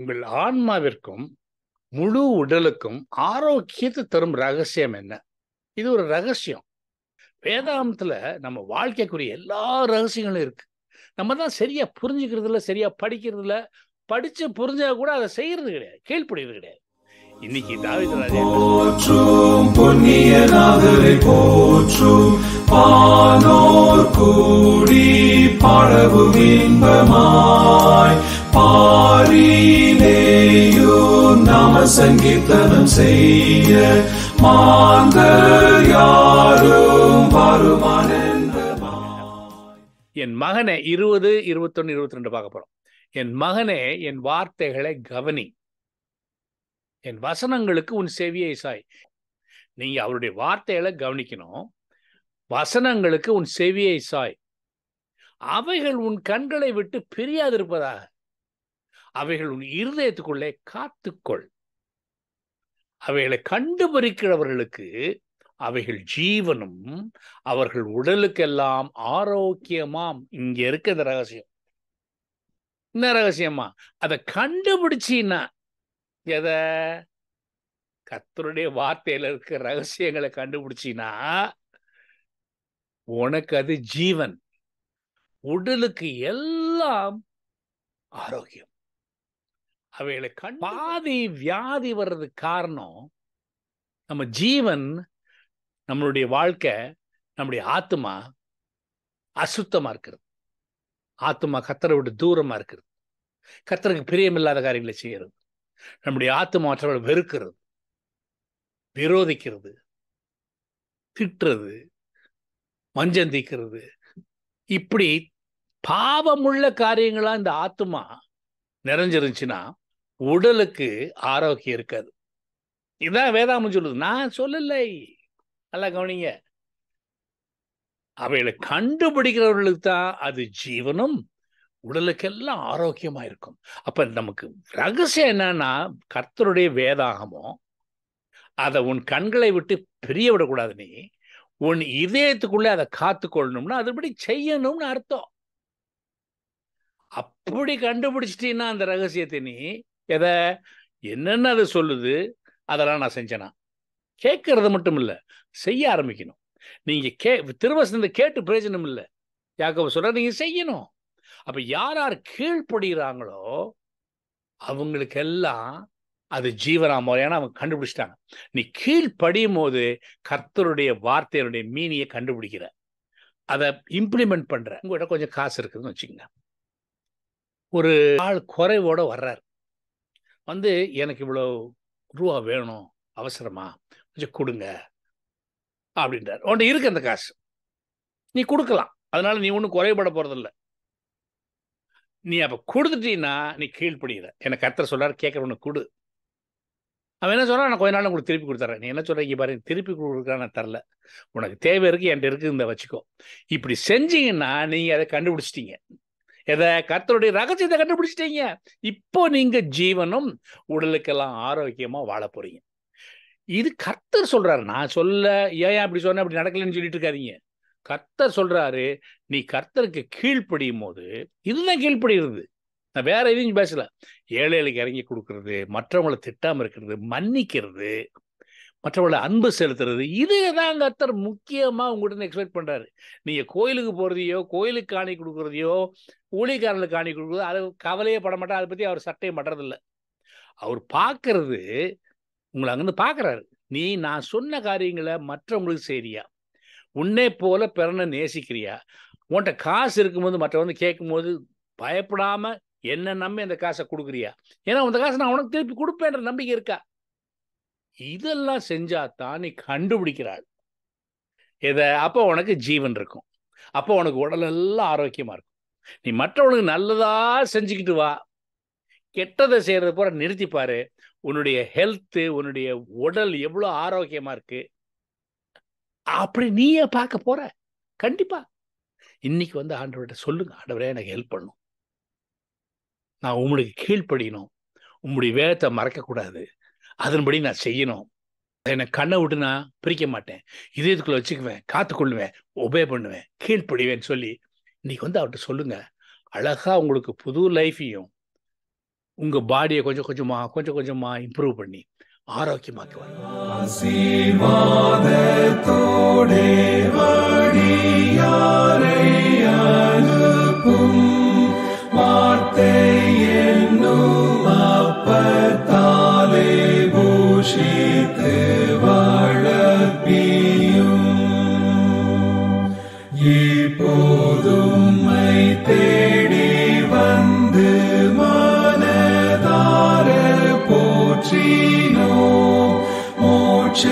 உங்கள் ஆன்மாவிற்கும் முழு உடலுக்கும் ஆரோக்கியத்தை தரும் ரகசியம் என்ன இது ஒரு ரகசியம் வேதாந்தத்தில் நம்ம வாழ்க்கைக்குரிய எல்லா ரகசியங்களும் இருக்கு நம்ம தான் சரியா புரிஞ்சுக்கிறதுல சரியா படிக்கிறதுல படிச்சு புரிஞ்சா கூட அதை செய்யறது கிடையாது கேள்விப்படுகிறது கிடையாது இன்னைக்கு போற்றும் பொன்னிய நாதரை போற்றும் பானோர் கூடி பாடவும் இன்பமாய் நாம சங்கீர்த்தனம் செய்ய மாந்தர் யாரும் வருமான என் மகனே இருபது இருபத்தொன்னு இருபத்தி ரெண்டு பார்க்க போறோம் என் மகனே என் வார்த்தைகளை கவனி என் வசனங்களுக்கு உன் செவியை சாய் நீங்க அவருடைய வார்த்தைகளை கவனிக்கணும் வசனங்களுக்கு உன் செவியை சாய் அவைகள் உன் கண்களை விட்டு பிரியாதிருப்பதாக அவைகள் உன் இருதயத்துக்குள்ளே காத்துக்கொள் அவைகளை கண்டுபிடிக்கிறவர்களுக்கு அவைகள் ஜீவனும் அவர்கள் உடலுக்கெல்லாம் ஆரோக்கியமாம் இங்க இருக்க இந்த ரகசியம் என்ன ரகசியமா அதை கண்டுபிடிச்சின்னா எதை கத்தருடைய வார்த்தையில இருக்க ரகசியங்களை கண்டுபிடிச்சின்னா உனக்கு அது ஜீவன் உடலுக்கு எல்லாம் ஆரோக்கியம் அவைகளுக்கு பாதி வியாதி வர்றதுக்கு காரணம் நம்ம ஜீவன் நம்மளுடைய வாழ்க்கை நம்முடைய ஆத்மா அசுத்தமா இருக்கிறது ஆத்மா கத்தரை விட்டு தூரமா இருக்கிறது கத்தருக்கு பிரியமில்லாத காரியங்களை செய்யறது நம்முடைய ஆத்மா மற்றவர்கள் வெறுக்கிறது விரோதிக்கிறது திட்டுறது மஞ்சந்திக்கிறது இப்படி பாவமுள்ள காரியங்களா இந்த ஆத்மா நிறைஞ்சிருந்துச்சுன்னா உடலுக்கு ஆரோக்கியம் இருக்காது இதான் வேதாமு சொல்லுது நான் சொல்லலை நல்லா கவனிங்க அவைகளை கண்டுபிடிக்கிறவர்களுக்கு தான் அது ஜீவனும் உடலுக்கெல்லாம் ஆரோக்கியமா இருக்கும் அப்ப நமக்கு ரகசியம் என்னன்னா கர்த்தருடைய வேதாகமும் அதை உன் கண்களை விட்டு பிரிய விடக்கூடாது நீ உன் இதயத்துக்குள்ளே அதை காத்துக்கொள்ளணும்னா அதுபடி செய்யணும்னு அர்த்தம் அப்படி கண்டுபிடிச்சிட்டீங்கன்னா அந்த ரகசியத்தை நீ எதை என்னென்ன அது சொல்லுது அதெல்லாம் நான் செஞ்சேனா கேட்கறது மட்டும் இல்லை செய்ய ஆரம்பிக்கணும் நீங்கள் கே திருவசனத்தை கேட்டு பிரயோஜனம் இல்லை யாக்கவ சொல்ற நீங்கள் செய்யணும் அப்போ யார் யார் கீழ்ப்படுகிறாங்களோ அவங்களுக்கெல்லாம் அது ஜீவனா முறையான அவங்க கண்டுபிடிச்சிட்டாங்க நீ கீழ்ப்படியும் போது கர்த்தருடைய வார்த்தையினுடைய மீனியை கண்டுபிடிக்கிற அதை இம்ப்ளிமெண்ட் பண்ணுற உங்கள்கிட்ட கொஞ்சம் காசு இருக்குதுன்னு வச்சுக்கோங்க ஒரு ஆள் குறைவோட வர்றாரு வந்து எனக்கு இவ்வளோ ரூபா வேணும் அவசரமா கொஞ்சம் கொடுங்க அப்படின்றார் உன்ட்ட இருக்கு அந்த காசு நீ கொடுக்கலாம் அதனால நீ ஒன்றும் குறைபட போகிறதில்ல நீ அப்போ கொடுத்துட்டீன்னா நீ கீழ்ப்படுகிற எனக்கு கத்தர் சொல்கிறார் கேட்குறவனு கொடு அவன் என்ன சொல்கிறான் நான் கொஞ்ச நாள் உங்களுக்கு திருப்பி கொடுத்துறேன் நீ என்ன சொல்கிற இங்கே பாரு திருப்பி கொடுக்குறான் நான் தரல உனக்கு தேவை இருக்குது என்கிட்ட இருக்குது இந்த வச்சுக்கோ இப்படி செஞ்சீங்கன்னா நீங்கள் அதை கண்டுபிடிச்சிட்டீங்க எதை கர்த்தருடைய ரகசியத்தை கண்டுபிடிச்சிட்டீங்க இப்போ நீங்க ஜீவனும் உடலுக்கெல்லாம் ஆரோக்கியமா வாழ போறீங்க இது கர்த்தர் சொல்றாரு நான் சொல்ல ஏன் அப்படி சொன்ன அப்படி நடக்கலன்னு சொல்லிட்டு இருக்காதீங்க கர்த்தர் சொல்றாரு நீ கர்த்தருக்கு கீழ்ப்படியும் போது இதுதான் கீழ்ப்படுகிறது நான் வேற எதையும் பேசல ஏழைகளுக்கு இறங்கி கொடுக்கறது மற்றவங்களை திட்டாம இருக்கிறது மன்னிக்கிறது மற்றவர்களை அன்பு செலுத்துறது இதே தான் கத்தர் முக்கியமாக உங்கள்கிட்ட எக்ஸ்பெக்ட் பண்ணுறாரு நீங்கள் கோயிலுக்கு போகிறதையோ கோயிலுக்கு காணி கொடுக்குறதையோ ஊழிகாரனுக்கு காணி கொடுக்குறதோ அது கவலையே பட மாட்டார் அதை பற்றி அவர் சட்டையை மாட்டுறதில்ல அவர் பார்க்கறது உங்களை அங்கேருந்து பார்க்குறாரு நீ நான் சொன்ன காரியங்களை மற்றவங்களுக்கு செய்கிறியா உன்னே போல பிறனை நேசிக்கிறியா உன்கிட்ட காசு இருக்கும்போது மற்றவங்க கேட்கும்போது பயப்படாமல் என்ன நம்பி அந்த காசை கொடுக்குறியா ஏன்னா அந்த காசை நான் உனக்கு திருப்பி கொடுப்பேன்ற நம்பிக்கை இருக்கா இதெல்லாம் செஞ்சாதான் நீ கண்டுபிடிக்கிறாள் இதை அப்போ உனக்கு ஜீவன் இருக்கும் அப்போ உனக்கு உடல் எல்லாம் ஆரோக்கியமாக இருக்கும் நீ மற்றவனுக்கு நல்லதா செஞ்சுக்கிட்டு வா கெட்டதை செய்கிறத பூரா நிறுத்திப்பாரு உன்னுடைய ஹெல்த்து உன்னுடைய உடல் எவ்வளோ ஆரோக்கியமாக இருக்கு அப்படி நீயே பார்க்க போற கண்டிப்பா இன்னைக்கு வந்து ஆண்டவர்கிட்ட சொல்லுங்க ஆண்டவரே எனக்கு ஹெல்ப் பண்ணும் நான் உங்களுக்கு கீழ்ப்படியணும் உங்களுடைய வேகத்தை மறக்கக்கூடாது அதன்படி நான் செய்யணும் என்னை கண்ணை விட்டு நான் பிரிக்க மாட்டேன் இதயத்துக்குள்ள வச்சுக்குவேன் காத்துக்கொள்ளுவேன் ஒபே பண்ணுவேன் கீழ்ப்படிவேன்னு சொல்லி இன்னைக்கு வந்து அவர்கிட்ட சொல்லுங்க அழகா உங்களுக்கு புது லைஃபையும் உங்க பாடியை கொஞ்சம் கொஞ்சமா கொஞ்சம் கொஞ்சமா இம்ப்ரூவ் பண்ணி ஆரோக்கியமாக்குவார் வார்த்தை போதுமை தேடி வந்து மனதார போற்றினோ மோட்சலோக